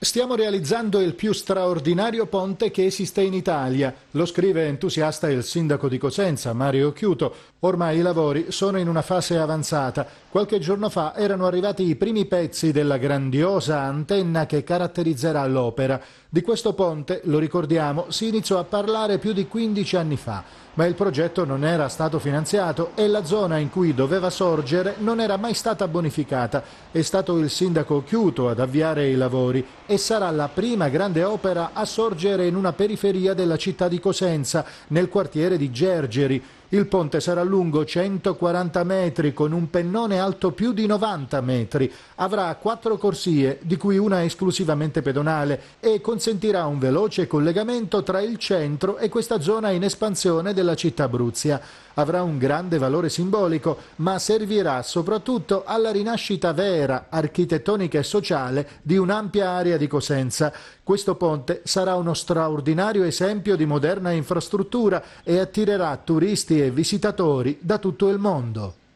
Stiamo realizzando il più straordinario ponte che esiste in Italia, lo scrive entusiasta il sindaco di Cosenza, Mario Chiuto. Ormai i lavori sono in una fase avanzata. Qualche giorno fa erano arrivati i primi pezzi della grandiosa antenna che caratterizzerà l'opera. Di questo ponte, lo ricordiamo, si iniziò a parlare più di 15 anni fa ma il progetto non era stato finanziato e la zona in cui doveva sorgere non era mai stata bonificata. È stato il sindaco Chiuto ad avviare i lavori e sarà la prima grande opera a sorgere in una periferia della città di Cosenza, nel quartiere di Gergeri. Il ponte sarà lungo 140 metri con un pennone alto più di 90 metri, avrà quattro corsie, di cui una esclusivamente pedonale, e consentirà un veloce collegamento tra il centro e questa zona in espansione della città Bruzia. Avrà un grande valore simbolico, ma servirà soprattutto alla rinascita vera, architettonica e sociale di un'ampia area di Cosenza. Questo ponte sarà uno straordinario esempio di moderna infrastruttura e attirerà turisti e visitatori da tutto il mondo.